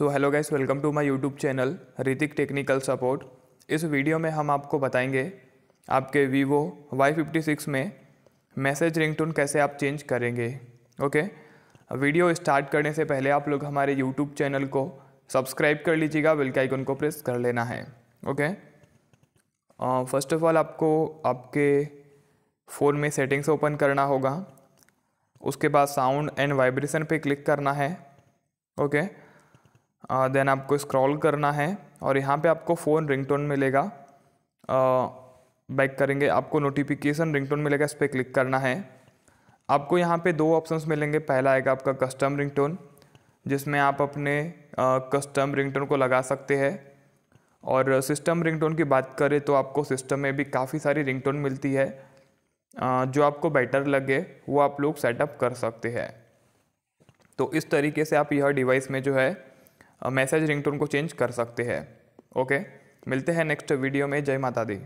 So hello guys welcome to my YouTube channel Ritik technical support इस video में हम आपको बताएंगे आपके वीवो वाई फिफ्टी सिक्स में मैसेज रिंगटोन कैसे आप चेंज करेंगे ओके वीडियो स्टार्ट करने से पहले आप लोग हमारे यूट्यूब चैनल को सब्सक्राइब कर लीजिएगा बेल के आइकन को प्रेस कर लेना है ओके फर्स्ट ऑफ ऑल आपको आपके फ़ोन में सेटिंग्स ओपन करना होगा उसके बाद साउंड एंड वाइब्रेशन पर क्लिक करना है ओके okay? देन uh, आपको स्क्रॉल करना है और यहाँ पे आपको फ़ोन रिंगटोन मिलेगा बैक uh, करेंगे आपको नोटिफिकेशन रिंगटोन मिलेगा इस पर क्लिक करना है आपको यहाँ पे दो ऑप्शंस मिलेंगे पहला आएगा आपका कस्टम रिंगटोन जिसमें आप अपने कस्टम uh, रिंगटोन को लगा सकते हैं और सिस्टम रिंगटोन की बात करें तो आपको सिस्टम में भी काफ़ी सारी रिंगटोन मिलती है जो आपको बेटर लगे वो आप लोग सेटअप कर सकते हैं तो इस तरीके से आप यह डिवाइस में जो है मैसेज रिंगटोन को चेंज कर सकते हैं ओके मिलते हैं नेक्स्ट वीडियो में जय माता दी